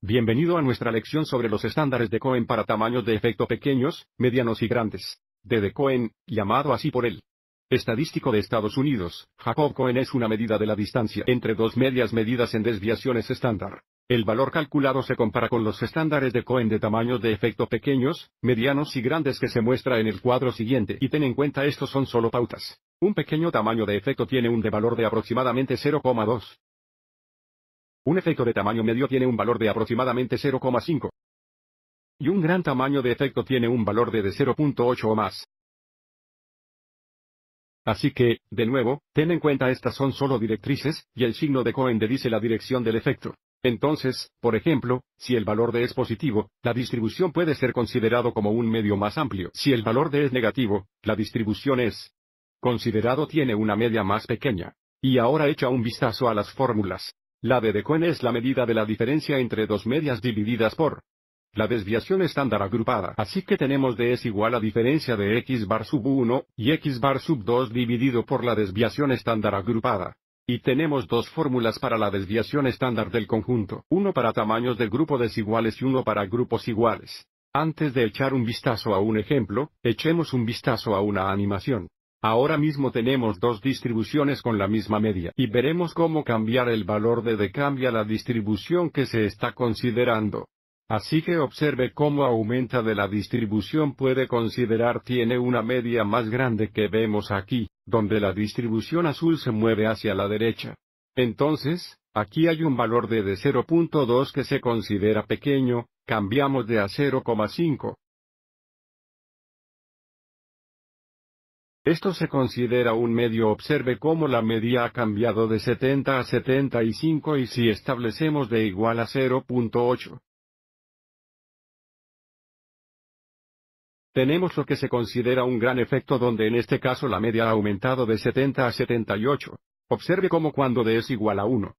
Bienvenido a nuestra lección sobre los estándares de Cohen para tamaños de efecto pequeños, medianos y grandes. De de Cohen, llamado así por él. Estadístico de Estados Unidos, Jacob Cohen es una medida de la distancia entre dos medias medidas en desviaciones estándar. El valor calculado se compara con los estándares de Cohen de tamaños de efecto pequeños, medianos y grandes que se muestra en el cuadro siguiente y ten en cuenta estos son solo pautas. Un pequeño tamaño de efecto tiene un de valor de aproximadamente 0,2. Un efecto de tamaño medio tiene un valor de aproximadamente 0,5. Y un gran tamaño de efecto tiene un valor de, 0.8 o más. Así que, de nuevo, ten en cuenta estas son solo directrices, y el signo de Cohen dice la dirección del efecto. Entonces, por ejemplo, si el valor de es positivo, la distribución puede ser considerado como un medio más amplio. Si el valor de es negativo, la distribución es considerado tiene una media más pequeña. Y ahora echa un vistazo a las fórmulas. La de Cohen es la medida de la diferencia entre dos medias divididas por la desviación estándar agrupada. Así que tenemos de es igual a diferencia de x bar sub 1 y x bar sub 2 dividido por la desviación estándar agrupada. Y tenemos dos fórmulas para la desviación estándar del conjunto, uno para tamaños de grupo desiguales y uno para grupos iguales. Antes de echar un vistazo a un ejemplo, echemos un vistazo a una animación. Ahora mismo tenemos dos distribuciones con la misma media y veremos cómo cambiar el valor de D cambia la distribución que se está considerando. Así que observe cómo aumenta de la distribución puede considerar tiene una media más grande que vemos aquí, donde la distribución azul se mueve hacia la derecha. Entonces, aquí hay un valor de, de 0.2 que se considera pequeño, cambiamos de a 0,5, Esto se considera un medio. Observe cómo la media ha cambiado de 70 a 75 y si establecemos de igual a 0.8. Tenemos lo que se considera un gran efecto donde en este caso la media ha aumentado de 70 a 78. Observe cómo cuando de es igual a 1,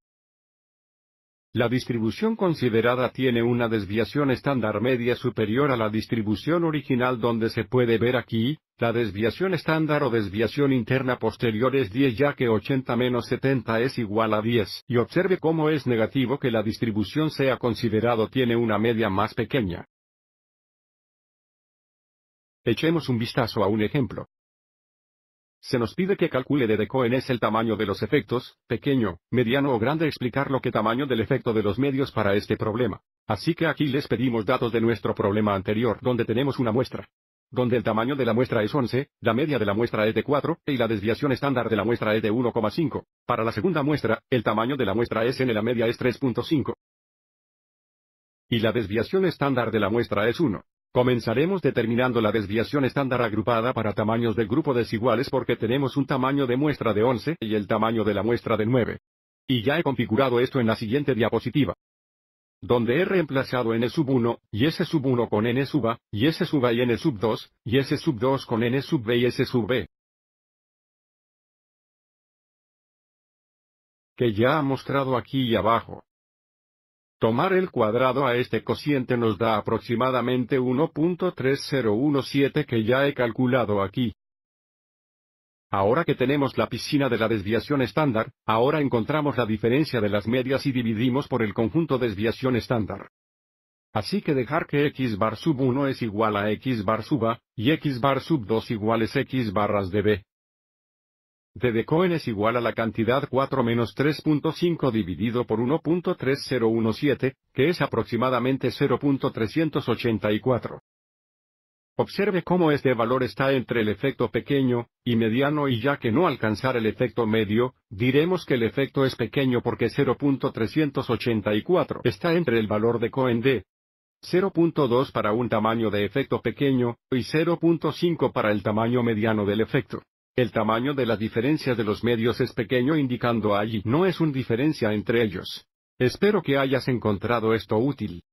la distribución considerada tiene una desviación estándar media superior a la distribución original donde se puede ver aquí, la desviación estándar o desviación interna posterior es 10 ya que 80 menos 70 es igual a 10 y observe cómo es negativo que la distribución sea considerado tiene una media más pequeña. Echemos un vistazo a un ejemplo. Se nos pide que calcule de Cohen es el tamaño de los efectos, pequeño, mediano o grande explicar lo que tamaño del efecto de los medios para este problema. Así que aquí les pedimos datos de nuestro problema anterior donde tenemos una muestra. Donde el tamaño de la muestra es 11, la media de la muestra es de 4, y la desviación estándar de la muestra es de 1,5. Para la segunda muestra, el tamaño de la muestra es n, la media es 3.5. Y la desviación estándar de la muestra es 1. Comenzaremos determinando la desviación estándar agrupada para tamaños del grupo desiguales porque tenemos un tamaño de muestra de 11 y el tamaño de la muestra de 9. Y ya he configurado esto en la siguiente diapositiva. Donde he reemplazado n sub 1, y s sub 1 con n sub a, y s sub a y n sub 2, y s sub 2 con n sub b y s sub b. Que ya ha mostrado aquí y abajo. Tomar el cuadrado a este cociente nos da aproximadamente 1.3017 que ya he calculado aquí. Ahora que tenemos la piscina de la desviación estándar, ahora encontramos la diferencia de las medias y dividimos por el conjunto desviación estándar. Así que dejar que x bar sub 1 es igual a x bar sub a, y x bar sub 2 iguales x barras de b de Cohen es igual a la cantidad 4 menos 3.5 dividido por 1.3017, que es aproximadamente 0.384. Observe cómo este valor está entre el efecto pequeño y mediano y ya que no alcanzar el efecto medio, diremos que el efecto es pequeño porque 0.384 está entre el valor de Cohen de 0.2 para un tamaño de efecto pequeño y 0.5 para el tamaño mediano del efecto. El tamaño de la diferencia de los medios es pequeño indicando allí no es una diferencia entre ellos. Espero que hayas encontrado esto útil.